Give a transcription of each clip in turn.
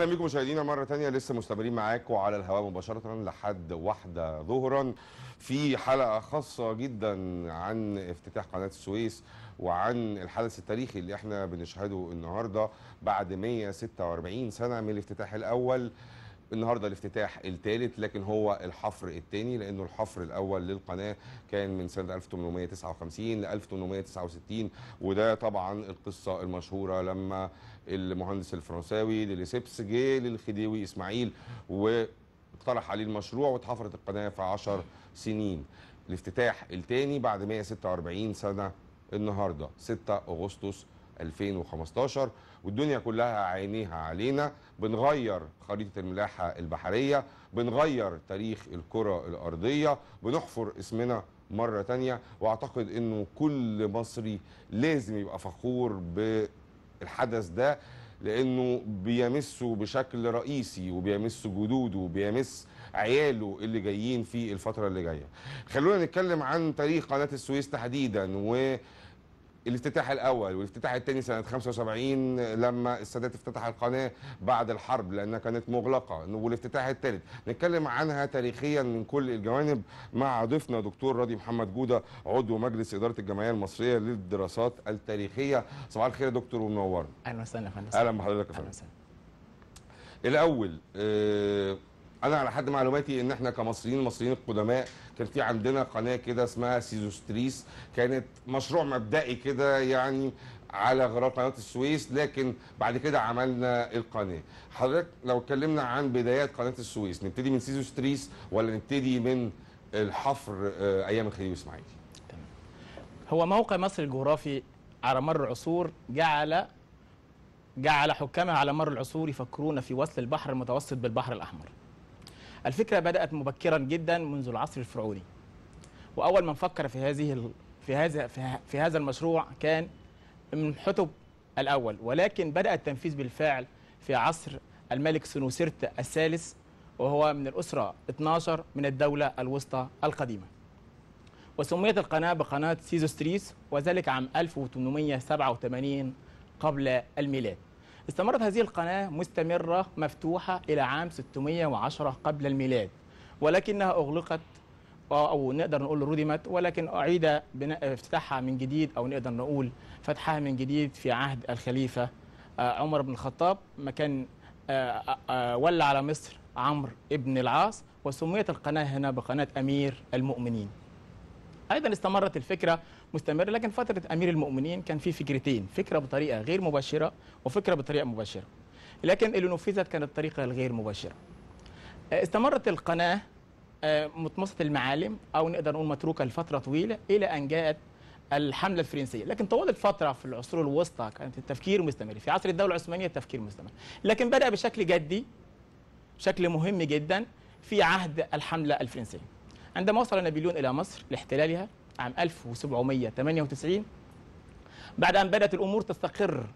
اهلا بيكم مشاهدينا مره تانية لسه مستمرين معاكم على الهواء مباشره لحد واحدة ظهرا في حلقه خاصه جدا عن افتتاح قناه السويس وعن الحدث التاريخي اللي احنا بنشهده النهارده بعد 146 سنه من الافتتاح الاول النهارده الافتتاح الثالث لكن هو الحفر الثاني لانه الحفر الاول للقناه كان من سنه 1859 ل 1869 وده طبعا القصه المشهوره لما المهندس الفرنساوي لليسيبس جه للخديوي اسماعيل واقترح عليه المشروع واتحفرت القناه في 10 سنين الافتتاح الثاني بعد 146 سنه النهارده 6 اغسطس 2015 والدنيا كلها عينيها علينا بنغير خريطه الملاحه البحريه بنغير تاريخ الكره الارضيه بنحفر اسمنا مره تانية واعتقد انه كل مصري لازم يبقى فخور ب الحدث ده لانه بيمسه بشكل رئيسي وبيمس جدوده وبيمس عياله اللي جايين في الفتره اللي جايه خلونا نتكلم عن تاريخ قناه السويس تحديدا و الافتتاح الاول والافتتاح الثاني سنه 75 لما السادات افتتح القناه بعد الحرب لانها كانت مغلقه والافتتاح الثالث نتكلم عنها تاريخيا من كل الجوانب مع ضيفنا دكتور راضي محمد جوده عضو مجلس اداره الجمعيه المصريه للدراسات التاريخيه صباح الخير يا دكتور ومنورنا اهلا وسهلا يا فندم اهلا بحضرتك يا فندم الاول آه انا على حد معلوماتي ان احنا كمصريين المصريين القدماء كان في عندنا قناه كده اسمها سيزوستريس كانت مشروع مبدئي كده يعني على غرار قناه السويس لكن بعد كده عملنا القناه حضرتك لو اتكلمنا عن بدايات قناه السويس نبتدي من سيزوستريس ولا نبتدي من الحفر آه، ايام الخليج اسماعيل هو موقع مصر الجغرافي على مر العصور جعل جعل حكامها على مر العصور يفكرون في وصل البحر المتوسط بالبحر الأحمر الفكرة بدأت مبكرا جدا منذ العصر الفرعوني وأول من فكر في هذه في هذا في هذا المشروع كان من حتب الأول ولكن بدأ التنفيذ بالفعل في عصر الملك سنوسرت الثالث وهو من الأسرة 12 من الدولة الوسطى القديمة وسميت القناة بقناة سيزوستريس وذلك عام 1887 قبل الميلاد استمرت هذه القناة مستمرة مفتوحة إلى عام 610 قبل الميلاد ولكنها أغلقت أو نقدر نقول ردمت ولكن أعيد افتتاحها من جديد أو نقدر نقول فتحها من جديد في عهد الخليفة آه، عمر بن الخطاب مكان آه، آه، ولى على مصر عمرو بن العاص وسميت القناة هنا بقناة أمير المؤمنين أيضا استمرت الفكرة مستمر لكن فتره امير المؤمنين كان في فكرتين فكره بطريقه غير مباشره وفكره بطريقه مباشره لكن اللي نفذت كانت الطريقه الغير مباشره آه، استمرت القناه آه، متمسط المعالم او نقدر نقول متروكه لفتره طويله الى ان جاءت الحمله الفرنسيه لكن طوال الفترة في العصور الوسطى كانت التفكير مستمر في عصر الدوله العثمانيه التفكير مستمر لكن بدا بشكل جدي بشكل مهم جدا في عهد الحمله الفرنسيه عندما وصل نابليون الى مصر لاحتلالها عام 1798 بعد أن بدأت الأمور تستقر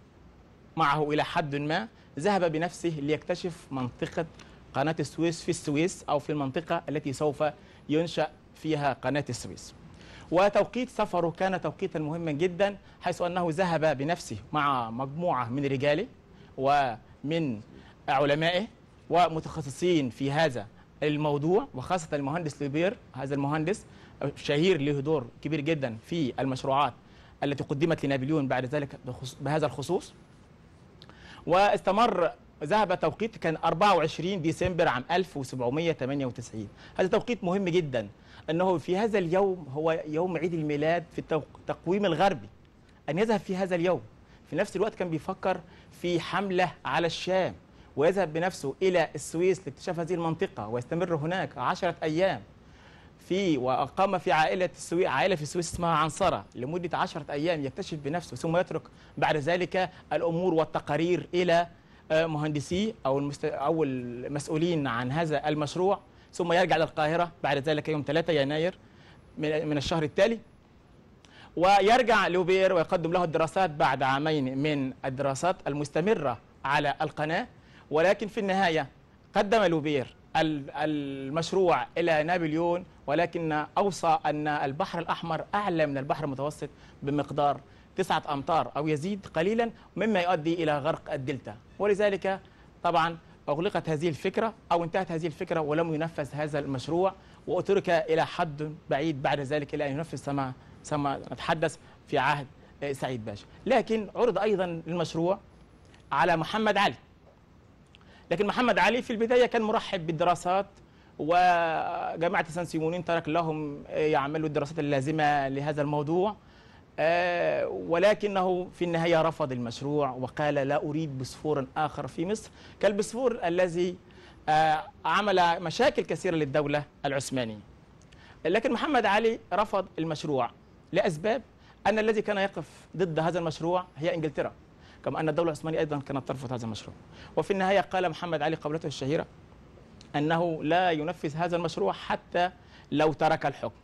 معه إلى حد ما ذهب بنفسه ليكتشف منطقة قناة السويس في السويس أو في المنطقة التي سوف ينشأ فيها قناة السويس وتوقيت سفره كان توقيتا مهما جدا حيث أنه ذهب بنفسه مع مجموعة من رجاله ومن علمائه ومتخصصين في هذا الموضوع وخاصة المهندس لوبير هذا المهندس شهير له دور كبير جدا في المشروعات التي قدمت لنابليون بعد ذلك بهذا الخصوص واستمر ذهب توقيت كان 24 ديسمبر عام 1798 هذا توقيت مهم جدا انه في هذا اليوم هو يوم عيد الميلاد في التقويم الغربي ان يذهب في هذا اليوم في نفس الوقت كان بيفكر في حمله على الشام ويذهب بنفسه الى السويس لاكتشاف هذه المنطقه ويستمر هناك عشرة ايام في وأقام في عائلة السويس عائلة في السويس اسمها عنصرة لمدة عشرة أيام يكتشف بنفسه ثم يترك بعد ذلك الأمور والتقارير إلى آه، مهندسي أو المست... أو المسؤولين عن هذا المشروع ثم يرجع للقاهرة بعد ذلك يوم 3 يناير من الشهر التالي ويرجع لوبير ويقدم له الدراسات بعد عامين من الدراسات المستمرة على القناة ولكن في النهاية قدم لوبير المشروع إلى نابليون ولكن أوصى أن البحر الأحمر أعلى من البحر المتوسط بمقدار تسعة أمتار أو يزيد قليلا مما يؤدي إلى غرق الدلتا ولذلك طبعا أغلقت هذه الفكرة أو انتهت هذه الفكرة ولم ينفذ هذا المشروع وأترك إلى حد بعيد بعد ذلك إلى أن ينفذ سما سما نتحدث في عهد سعيد باشا لكن عرض أيضا المشروع على محمد علي لكن محمد علي في البدايه كان مرحب بالدراسات وجامعه سان سيمونين ترك لهم آه، يعملوا الدراسات اللازمه لهذا الموضوع آه، ولكنه في النهايه رفض المشروع وقال لا اريد بسفور اخر في مصر كالبسفور الذي آه، عمل مشاكل كثيره للدوله العثمانيه. لكن محمد علي رفض المشروع لاسباب ان الذي كان يقف ضد هذا المشروع هي انجلترا. كما أن الدولة العثمانية أيضا كانت ترفض هذا المشروع وفي النهاية قال محمد علي قولته الشهيرة أنه لا ينفذ هذا المشروع حتى لو ترك الحكم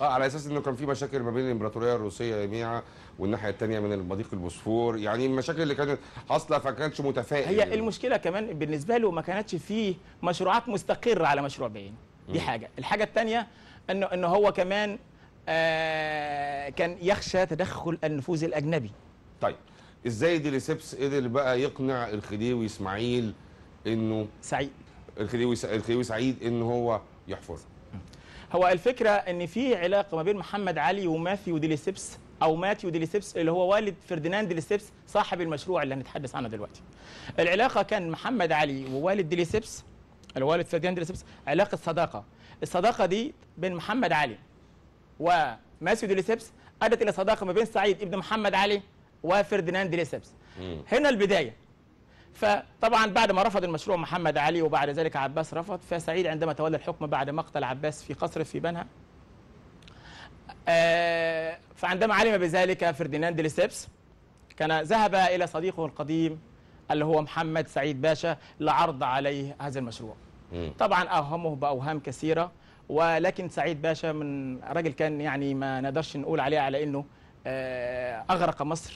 اه على اساس انه كان في مشاكل ما بين الامبراطوريه الروسيه جميعا والناحيه الثانيه من المضيق البوسفور يعني المشاكل اللي كانت حاصله فكانتش متفائل هي يعني. المشكله كمان بالنسبه له ما كانتش فيه مشروعات مستقره على مشروع بعينه دي حاجه الحاجه الثانيه انه أنه هو كمان آه كان يخشى تدخل النفوذ الاجنبي طيب ازاي ديليسيبس قدر بقى يقنع الخديوي اسماعيل انه سعيد الخديوي الخديوي سعيد ان هو يحفظ هو الفكره ان في علاقه ما بين محمد علي وماثيو ديليسيبس او ماتيو ديليسيبس اللي هو والد فرديناند ديليسيبس صاحب المشروع اللي هنتحدث عنه دلوقتي العلاقه كان محمد علي ووالد ديليسيبس الوالد فرديناند ديليسيبس علاقه صداقه الصداقه دي بين محمد علي وماثيو ديليسيبس ادت الى صداقه ما بين سعيد ابن محمد علي وفرديناند ليسبس هنا البدايه فطبعا بعد ما رفض المشروع محمد علي وبعد ذلك عباس رفض فسعيد عندما تولى الحكم بعد مقتل عباس في قصر في بنها آه، فعندما علم بذلك فرديناند ليسبس كان ذهب الى صديقه القديم اللي هو محمد سعيد باشا لعرض عليه هذا المشروع طبعا اوهمه باوهام كثيره ولكن سعيد باشا من راجل كان يعني ما نقدرش نقول عليه على انه آه، أغرق مصر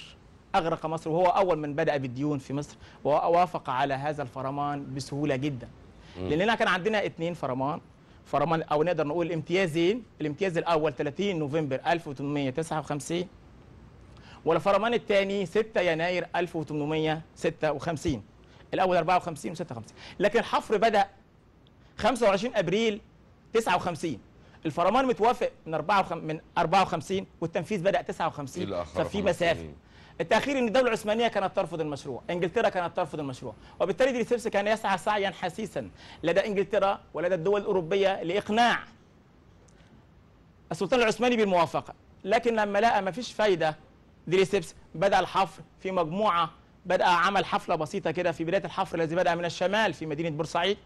أغرق مصر وهو أول من بدأ بالديون في مصر ووافق على هذا الفرمان بسهولة جدا لأننا كان عندنا اثنين فرمان فرمان أو نقدر نقول امتيازين الامتياز الأول 30 نوفمبر 1859 والفرمان الثاني 6 يناير 1856 الأول 54 و56 لكن الحفر بدأ 25 أبريل 59 الفرمان متوافق من من 54 والتنفيذ بدا 59 الى اخره ففي مسافه التاخير ان الدوله العثمانيه كانت ترفض المشروع، انجلترا كانت ترفض المشروع، وبالتالي ديليسيبس كان يسعى سعيا حثيثا لدى انجلترا ولدى الدول الاوروبيه لاقناع السلطان العثماني بالموافقه، لكن لما لقى ما فيش فايده ديليسيبس بدا الحفر في مجموعه بدا عمل حفله بسيطه كده في بدايه الحفر الذي بدا من الشمال في مدينه بورسعيد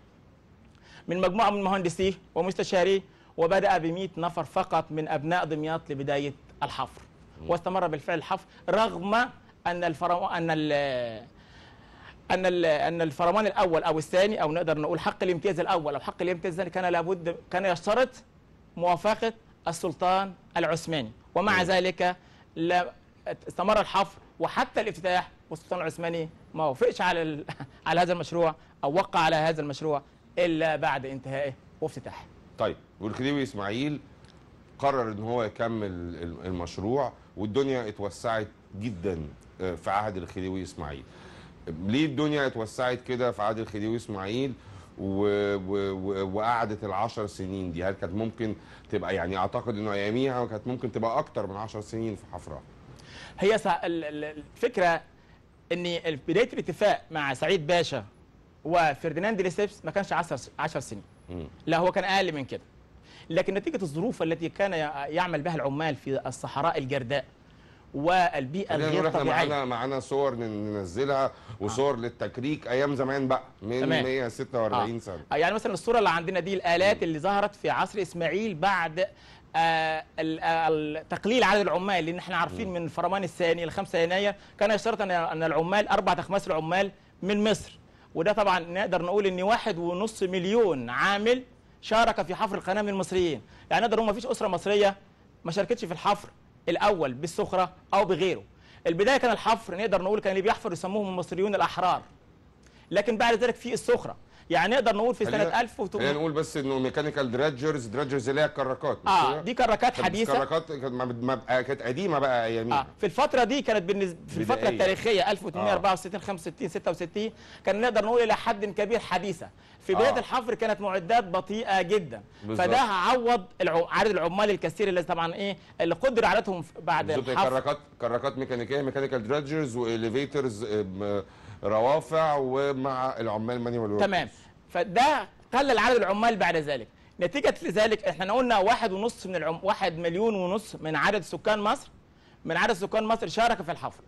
من مجموعه من مهندسيه ومستشاريه وبدأ بمئة نفر فقط من أبناء دمياط لبداية الحفر واستمر بالفعل الحفر رغم أن الفرو... أن ال... أن ال... أن الفرمان الأول أو الثاني أو نقدر نقول حق الامتياز الأول أو حق الامتياز الثاني كان لابد كان يشترط موافقة السلطان العثماني ومع م. ذلك استمر الحفر وحتى الافتتاح والسلطان العثماني ما وافقش على ال... على هذا المشروع او وقع على هذا المشروع الا بعد انتهائه وافتتاحه. طيب والخديوي اسماعيل قرر ان هو يكمل المشروع والدنيا اتوسعت جدا آه، في عهد الخديوي اسماعيل ليه الدنيا اتوسعت كده في عهد الخديوي اسماعيل و... و... وقعدت العشر سنين دي هل كانت ممكن تبقى يعني اعتقد انه اياميها كانت ممكن تبقى اكتر من عشر سنين في حفرها هي سع... الفكره ان بدايه الاتفاق مع سعيد باشا وفرديناند ريسيبس ما كانش 10 10 سنين م. لا هو كان اقل من كده لكن نتيجة الظروف التي كان يعمل بها العمال في الصحراء الجرداء والبيئه الغير طبيعيه معانا معانا صور ننزلها وصور آه. للتكريك ايام زمان بقى من تمام. 146 آه. سنه يعني مثلا الصوره اللي عندنا دي الالات اللي ظهرت في عصر اسماعيل بعد آه, آه، تقليل عدد العمال لان احنا عارفين من فرمان الثاني ل 5 يناير كان يشترط ان العمال اربع اخماس العمال من مصر وده طبعا نقدر نقول ان واحد ونص مليون عامل شارك في حفر القناه من المصريين يعني نقدر ما فيش اسره مصريه ما شاركتش في الحفر الاول بالسخره او بغيره البدايه كان الحفر نقدر نقول كان اللي بيحفر يسموهم المصريون الاحرار لكن بعد ذلك في السخره يعني نقدر نقول في سنه 1000 خلينا نقول بس انه ميكانيكال دراجرز دراجرز اللي هي الكراكات اه دي كراكات حديثه كراكات آه، كانت قديمه بقى ايامها آه في الفتره دي كانت بالنسبه في الفتره التاريخيه 1864 65 66 كان نقدر نقول الى حد كبير حديثه في بدايه آه. الحفر كانت معدات بطيئه جدا بالزبط. فده عوض عدد العمال الكثير اللي طبعا ايه اللي قدر عددهم بعد الحفر كراكات كراكات ميكانيكيه ميكانيكال دراجرز واليفيترز روافع ومع العمال ماني والوقت تمام فده قلل عدد العمال بعد ذلك نتيجة لذلك احنا قلنا واحد ونص من العم واحد مليون ونص من عدد سكان مصر من عدد سكان مصر شارك في الحفر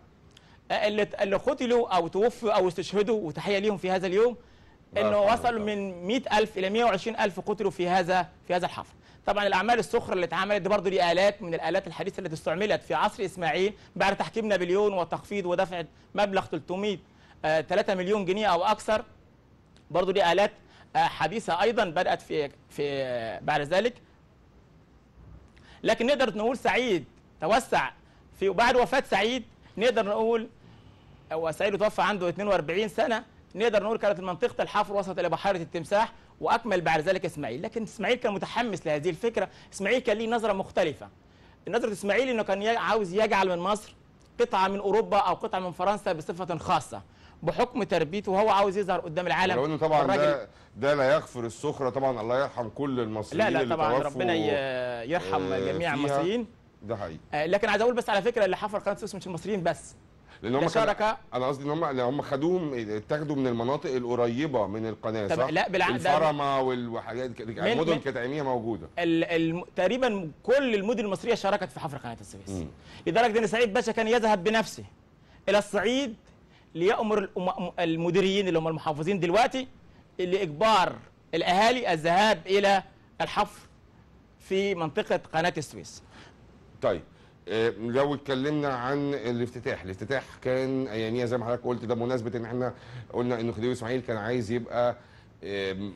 اللي اللي قتلوا او توفوا او استشهدوا وتحية ليهم في هذا اليوم انه وصلوا من 100000 الى 120000 قتلوا في هذا في هذا الحفر طبعا الاعمال السخره اللي اتعملت دي برضه دي الات من الالات الحديثه التي استعملت في عصر اسماعيل بعد تحكيم نابليون وتخفيض ودفع مبلغ 300 3 آه، مليون جنيه او اكثر برضو دي الات آه، حديثه ايضا بدات في في آه، بعد ذلك لكن نقدر نقول سعيد توسع في بعد وفاه سعيد نقدر نقول هو سعيد توفى عنده 42 سنه نقدر نقول كانت منطقه الحفر وصلت الى بحيره التمساح واكمل بعد ذلك اسماعيل لكن اسماعيل كان متحمس لهذه الفكره اسماعيل كان ليه نظره مختلفه نظره اسماعيل انه كان عاوز يجعل من مصر قطعه من اوروبا او قطعه من فرنسا بصفه خاصه بحكم تربيته وهو عاوز يظهر قدام العالم لو انه طبعا ده ده لا يغفر السخره طبعا الله يرحم كل المصريين لا لا طبعا ربنا يرحم آه، جميع المصريين ده حقيقي آه، لكن عايز اقول بس على فكره اللي حفر قناه السويس مش المصريين بس لان هم شارك انا قصدي ان هم هم خدوهم اتاخدوا من المناطق القريبه من القناه طب صح؟ لا بالعكس الفرمه والحاجات كده يعني المدن كانت موجوده ال ال تقريبا كل المدن المصريه شاركت في حفر قناه السويس لدرجه ان سعيد باشا كان يذهب بنفسه الى الصعيد ليأمر المديريين اللي هم المحافظين دلوقتي لإجبار الأهالي الذهاب إلى الحفر في منطقة قناة السويس طيب آه، لو اتكلمنا عن الافتتاح الافتتاح كان يعني زي ما حضرتك قلت ده مناسبه ان احنا قلنا ان خديوي اسماعيل كان عايز يبقى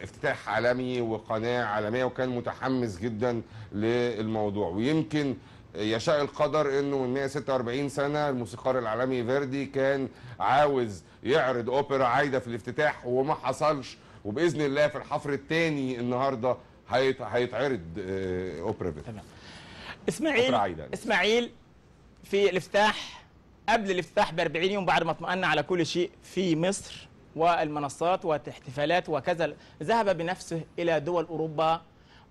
افتتاح عالمي وقناه عالميه وكان متحمس جدا للموضوع ويمكن يشاء القدر انه من 146 سنه الموسيقار العالمي فيردي كان عاوز يعرض اوبرا عايده في الافتتاح وما حصلش وباذن الله في الحفر الثاني النهارده هيتعرض آه، اوبرا فيردي تمام اسماعيل عايدة. اسماعيل في الافتتاح قبل الافتتاح ب 40 يوم بعد ما اطمأنا على كل شيء في مصر والمنصات والاحتفالات وكذا ذهب بنفسه الى دول اوروبا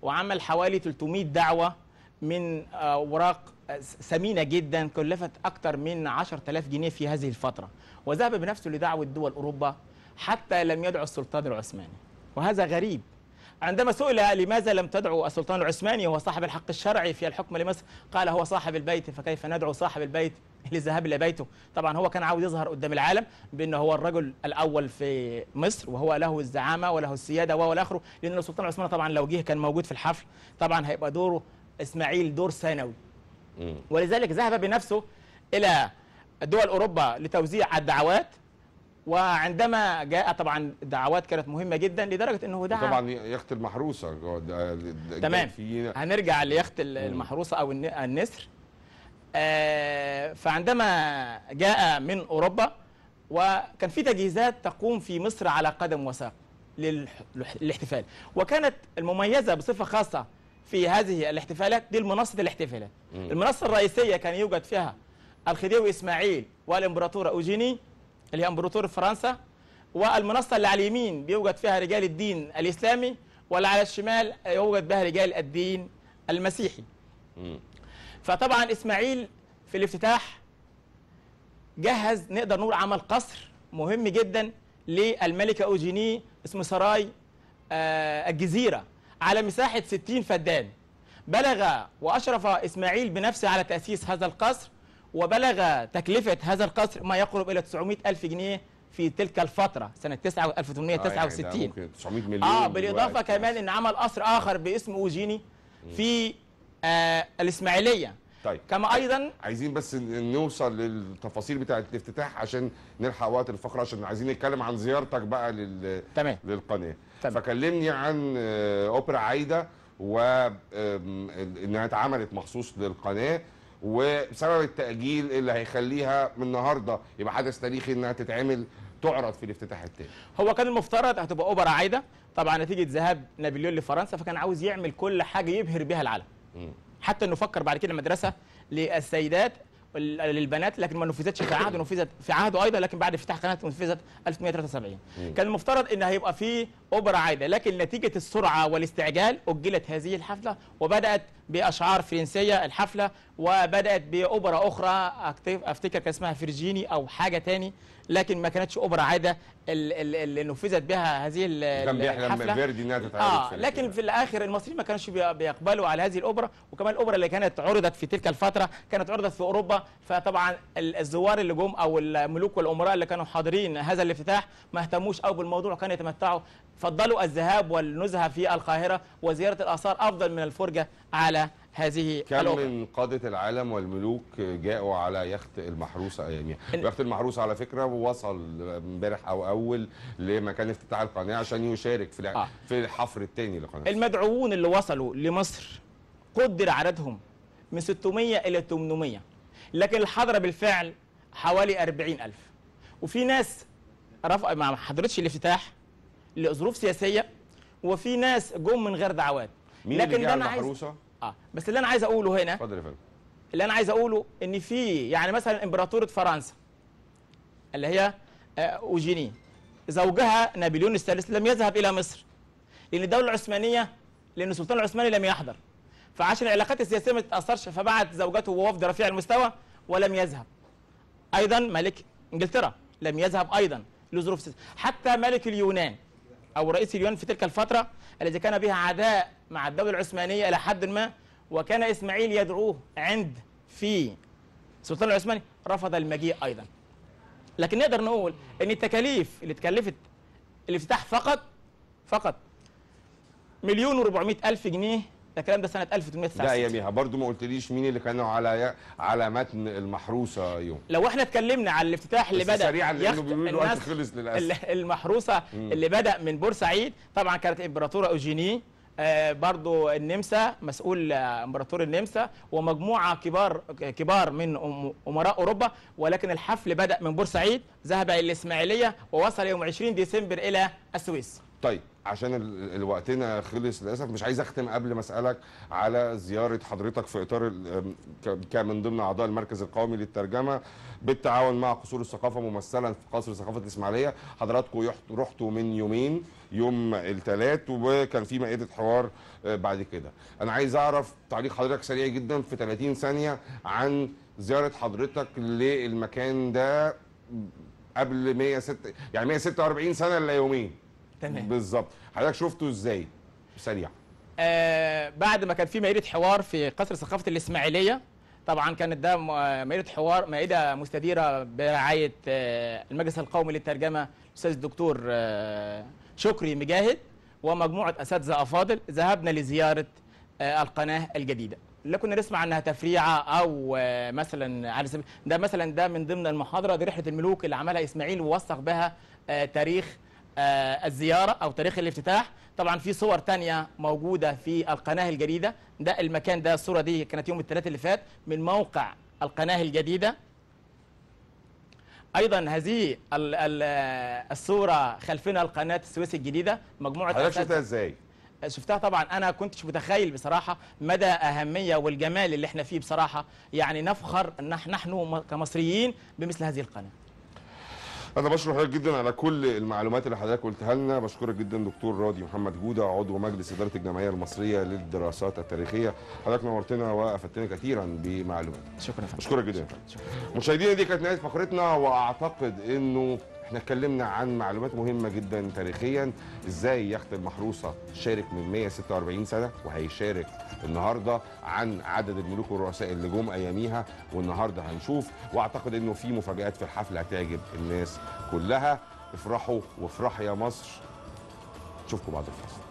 وعمل حوالي 300 دعوه من آه، اوراق آه، ثمينه جدا كلفت اكثر من 10000 جنيه في هذه الفتره وذهب بنفسه لدعوه دول اوروبا حتى لم يدعو السلطان العثماني وهذا غريب عندما سئل لماذا لم تدعو السلطان العثماني وهو صاحب الحق الشرعي في الحكم لمصر قال هو صاحب البيت فكيف ندعو صاحب البيت للذهاب الى بيته طبعا هو كان عاوز يظهر قدام العالم بانه هو الرجل الاول في مصر وهو له الزعامه وله السياده وهو الاخر لان السلطان عثمان طبعا لو جه كان موجود في الحفل طبعا هيبقى دوره اسماعيل دور ثانوي ولذلك ذهب بنفسه الى دول اوروبا لتوزيع الدعوات وعندما جاء طبعا الدعوات كانت مهمه جدا لدرجه انه دعا طبعا يخت المحروسه تمام هنرجع ليخت المحروسه او النسر آه، فعندما جاء من اوروبا وكان في تجهيزات تقوم في مصر على قدم وساق للاحتفال وكانت المميزه بصفه خاصه في هذه الاحتفالات دي المنصة الاحتفالات المنصه الرئيسيه كان يوجد فيها الخديوي اسماعيل والامبراطور اوجيني اللي هي امبراطور فرنسا والمنصه اللي على اليمين بيوجد فيها رجال الدين الاسلامي واللي على الشمال يوجد بها رجال الدين المسيحي فطبعا اسماعيل في الافتتاح جهز نقدر نقول عمل قصر مهم جدا للملكه اوجيني اسمه سراي آه، الجزيره على مساحة 60 فدان بلغ وأشرف إسماعيل بنفسه على تأسيس هذا القصر وبلغ تكلفة هذا القصر ما يقرب إلى 900 ألف جنيه في تلك الفترة سنة 1869 آه, 900 يعني مليون آه بالإضافة كمان أن عمل قصر آخر باسم أوجيني في آه الإسماعيلية طيب كما ايضا عايزين بس نوصل للتفاصيل بتاعه الافتتاح عشان نلحق وقت الفقره عشان عايزين نتكلم عن زيارتك بقى لل... تمام. للقناه فكلمني عن آه، اوبرا عايده وانها اتعملت مخصوص للقناه وسبب التاجيل اللي هيخليها من النهارده يبقى حدث تاريخي انها تتعمل تعرض في الافتتاح التاني هو كان المفترض هتبقى اوبرا عايده طبعا نتيجه ذهاب نابليون لفرنسا فكان عاوز يعمل كل حاجه يبهر بها العالم م. حتى انه فكر بعد كده مدرسه للسيدات للبنات لكن ما نفذتش في عهده نفذت في عهده ايضا لكن بعد افتتاح قناه نفذت 1973 كان المفترض ان هيبقى في اوبرا عايده لكن نتيجه السرعه والاستعجال اجلت هذه الحفله وبدات باشعار فرنسيه الحفله وبدات باوبرا اخرى افتكر كان اسمها فيرجيني او حاجه تاني لكن ما كانتش اوبرا عاده اللي نفذت بها هذه الحفله فيردي انها تتعرض آه لكن في الاخر المصريين ما كانوش بيقبلوا على هذه الاوبرا وكمان الاوبرا اللي كانت عرضت في تلك الفتره كانت عرضت في اوروبا فطبعا الزوار اللي جم او الملوك والامراء اللي كانوا حاضرين هذا الافتتاح ما اهتموش او بالموضوع كانوا يتمتعوا فضلوا الذهاب والنزهة في القاهرة وزيارة الآثار أفضل من الفرجة على هذه كم الأوبرا. من قادة العالم والملوك جاءوا على يخت المحروسة يعني يخت المحروسة على فكرة وصل امبارح أو أول لمكان افتتاح القناة عشان يشارك في آه. في الحفر الثاني للقناة المدعوون اللي وصلوا لمصر قدر عددهم من 600 إلى 800 لكن الحضرة بالفعل حوالي 40000 وفي ناس رفع ما حضرتش الافتتاح لظروف سياسيه وفي ناس جم من غير دعوات مين لكن اللي انا عايز اه بس اللي انا عايز اقوله هنا اتفضل يا فندم اللي انا عايز اقوله ان في يعني مثلا امبراطوره فرنسا اللي هي آه، اوجيني زوجها نابليون الثالث لم يذهب الى مصر لان الدوله العثمانيه لان السلطان العثماني لم يحضر فعشان العلاقات السياسيه ما تتاثرش فبعت زوجته ووفد رفيع المستوى ولم يذهب ايضا ملك انجلترا لم يذهب ايضا لظروف حتى ملك اليونان أو رئيس اليونان في تلك الفترة الذي كان بها عداء مع الدولة العثمانية إلى حد ما وكان إسماعيل يدعوه عند في السلطان العثماني رفض المجيء أيضا لكن نقدر نقول أن التكاليف اللي تكلفت الافتتاح فقط فقط مليون و ألف جنيه ده الكلام ده سنه لا ده اياميها برضو ما قلتليش مين اللي كانوا على على متن المحروسه يوم لو احنا اتكلمنا على الافتتاح اللي بدا سريعا لانه بيقولوا الوقت خلص للاسف المحروسه مم. اللي بدا من بورسعيد طبعا كانت امبراطوره اوجيني آه برضو النمسا مسؤول آه، امبراطور النمسا ومجموعه كبار كبار من امراء اوروبا ولكن الحفل بدا من بورسعيد ذهب الى الاسماعيليه ووصل يوم 20 ديسمبر الى السويس طيب عشان الوقتنا وقتنا خلص للاسف مش عايز اختم قبل ما اسالك على زياره حضرتك في اطار كمن ضمن اعضاء المركز القومي للترجمه بالتعاون مع قصور الثقافه ممثلا في قصر ثقافه الاسماعيليه حضراتكم رحتوا من يومين يوم الثلاث وكان في مائده حوار آه، بعد كده انا عايز اعرف تعليق حضرتك سريع جدا في 30 ثانيه عن زياره حضرتك للمكان ده قبل 106 يعني 146 سنه الا يومين تمام بالظبط حضرتك شفته ازاي سريع آه بعد ما كان في مائده حوار في قصر ثقافه الاسماعيليه طبعا كانت ده آه، مائده حوار مائده مستديره برعايه آه المجلس القومي للترجمه الاستاذ الدكتور آه شكري مجاهد ومجموعه اساتذه افاضل ذهبنا لزياره آه القناه الجديده لا كنا نسمع انها تفريعه او آه، مثلا على سبيل ده مثلا ده من ضمن المحاضره دي رحله الملوك اللي عملها اسماعيل ووثق بها آه، تاريخ آه، الزياره او تاريخ الافتتاح طبعا في صور تانية موجوده في القناه الجديده ده المكان ده الصوره دي كانت يوم الثلاثاء اللي فات من موقع القناه الجديده ايضا هذه الصوره خلفنا القناه السويس الجديده مجموعه حضرتك شفتها ازاي شفتها طبعا انا كنتش متخيل بصراحه مدى اهميه والجمال اللي احنا فيه بصراحه يعني نفخر نحن كمصريين بمثل هذه القناه انا بشكر حضرتك جدا على كل المعلومات اللي حضرتك قلتها لنا بشكرك جدا دكتور راضي محمد جوده عضو مجلس اداره الجمعيه المصريه للدراسات التاريخيه حضرتك نورتنا وافدتنا كثيرا بمعلوماتك شكرا فندم بشكرك جدا شكرا, مشاهدينا دي كانت نهايه فقرتنا واعتقد انه احنا اتكلمنا عن معلومات مهمه جدا تاريخيا ازاي يخت المحروسه شارك من 146 سنه وهيشارك النهارده عن عدد الملوك والرؤساء اللي جم اياميها والنهارده هنشوف واعتقد انه في مفاجات في الحفله هتعجب الناس كلها افرحوا وافرح يا مصر نشوفكم بعد الفاصل